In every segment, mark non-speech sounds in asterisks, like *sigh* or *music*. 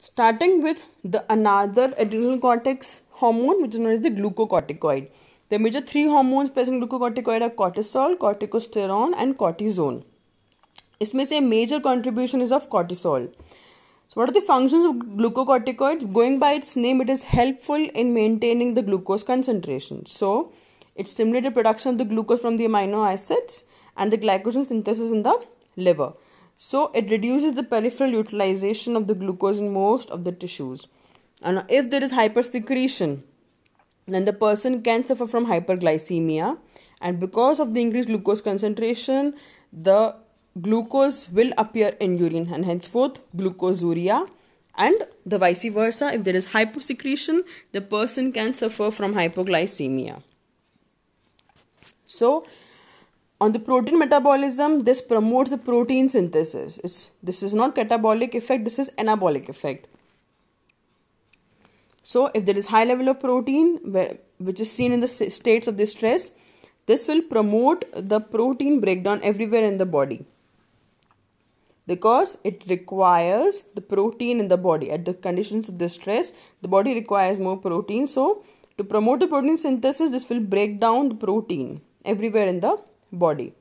Starting with the another adrenal cortex hormone, which is known as the glucocorticoid. The major three hormones present in glucocorticoid are cortisol, corticosterone, and cortisone. may say major contribution is of cortisol. So, what are the functions of glucocorticoids? Going by its name, it is helpful in maintaining the glucose concentration. So, it stimulates production of the glucose from the amino acids and the glycogen synthesis in the liver. So it reduces the peripheral utilization of the glucose in most of the tissues. And if there is hypersecretion, then the person can suffer from hyperglycemia. And because of the increased glucose concentration, the glucose will appear in urine and henceforth glucosuria and the vice versa if there is hyposecretion the person can suffer from hypoglycemia so on the protein metabolism this promotes the protein synthesis it's, this is not catabolic effect this is anabolic effect so if there is high level of protein which is seen in the states of the stress this will promote the protein breakdown everywhere in the body because it requires the protein in the body at the conditions of the stress the body requires more protein so to promote the protein synthesis this will break down the protein everywhere in the body.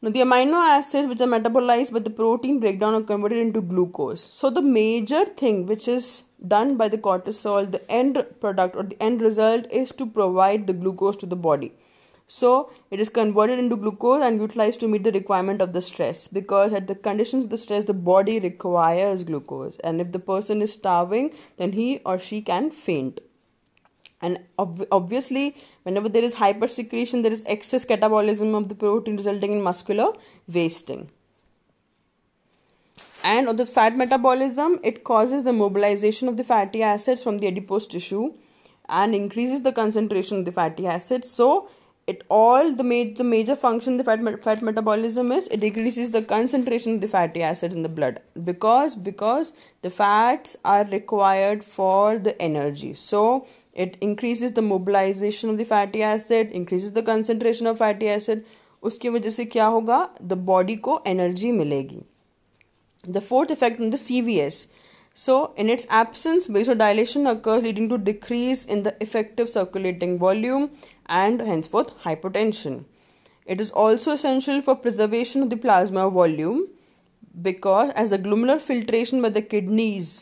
Now, the amino acids which are metabolized by the protein breakdown are converted into glucose. So, the major thing which is done by the cortisol, the end product or the end result is to provide the glucose to the body. So, it is converted into glucose and utilized to meet the requirement of the stress because, at the conditions of the stress, the body requires glucose. And if the person is starving, then he or she can faint and ob obviously whenever there is hypersecretion there is excess catabolism of the protein resulting in muscular wasting and on the fat metabolism it causes the mobilization of the fatty acids from the adipose tissue and increases the concentration of the fatty acids so it all the major, major function the fat, fat metabolism is it decreases the concentration of the fatty acids in the blood because because the fats are required for the energy so it increases the mobilization of the fatty acid increases the concentration of fatty acid उसकी वजह से क्या होगा The body को energy मिलेगी The fourth effect on the CVS. So in its absence, vasodilation occurs, leading to decrease in the effective circulating volume and henceforth hypotension. It is also essential for preservation of the plasma volume because as the glomerular filtration by the kidneys,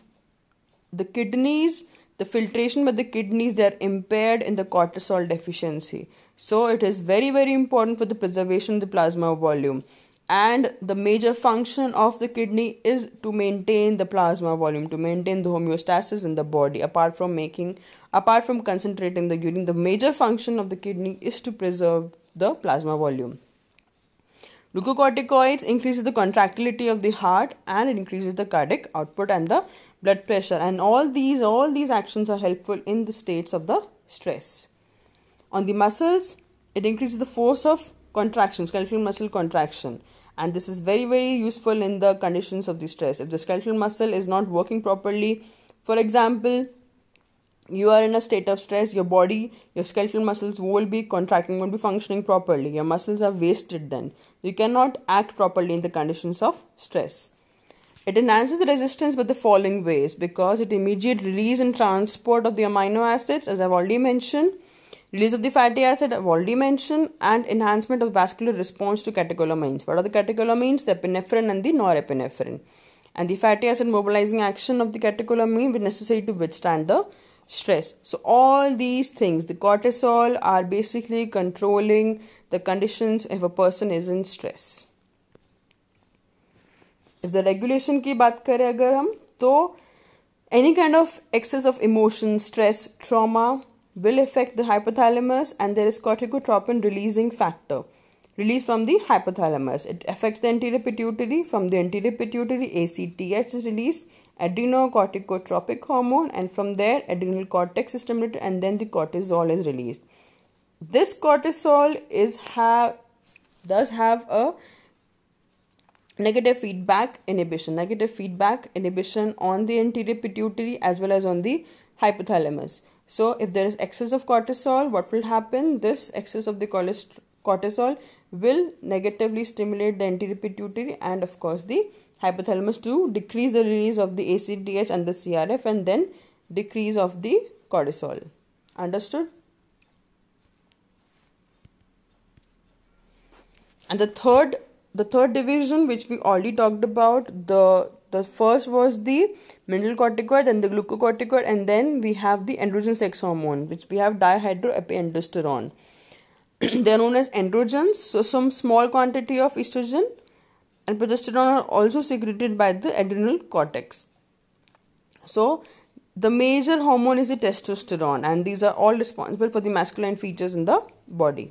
the kidneys the filtration by the kidneys they are impaired in the cortisol deficiency so it is very very important for the preservation of the plasma volume and the major function of the kidney is to maintain the plasma volume to maintain the homeostasis in the body apart from making apart from concentrating the urine the major function of the kidney is to preserve the plasma volume glucocorticoids increases the contractility of the heart and it increases the cardiac output and the blood pressure and all these all these actions are helpful in the states of the stress on the muscles it increases the force of contraction, skeletal muscle contraction and this is very very useful in the conditions of the stress if the skeletal muscle is not working properly for example you are in a state of stress your body your skeletal muscles won't be contracting won't be functioning properly your muscles are wasted then you cannot act properly in the conditions of stress it enhances the resistance with the following ways because it immediate release and transport of the amino acids, as I've already mentioned, release of the fatty acid, I've already mentioned, and enhancement of vascular response to catecholamines. What are the catecholamines? The epinephrine and the norepinephrine. And the fatty acid mobilizing action of the catecholamine is necessary to withstand the stress. So, all these things, the cortisol, are basically controlling the conditions if a person is in stress if the regulation की बात करें अगर हम तो any kind of excess of emotion stress trauma will affect the hypothalamus and there is corticotropin releasing factor released from the hypothalamus it affects the anterior pituitary from the anterior pituitary ACTH is released adrenocorticotropic hormone and from there adrenal cortex is stimulated and then the cortisol is released this cortisol is have does have a negative feedback inhibition negative feedback inhibition on the anterior pituitary as well as on the hypothalamus so if there is excess of cortisol what will happen this excess of the cortisol will negatively stimulate the anterior pituitary and of course the hypothalamus to decrease the release of the ACTH and the CRF and then decrease of the cortisol understood and the third the third division which we already talked about the the first was the mineral corticoid and the glucocorticoid and then we have the androgen sex hormone which we have dihydroepiandrosterone *clears throat* they are known as androgens so some small quantity of estrogen and progesterone are also secreted by the adrenal cortex so the major hormone is the testosterone and these are all responsible for the masculine features in the body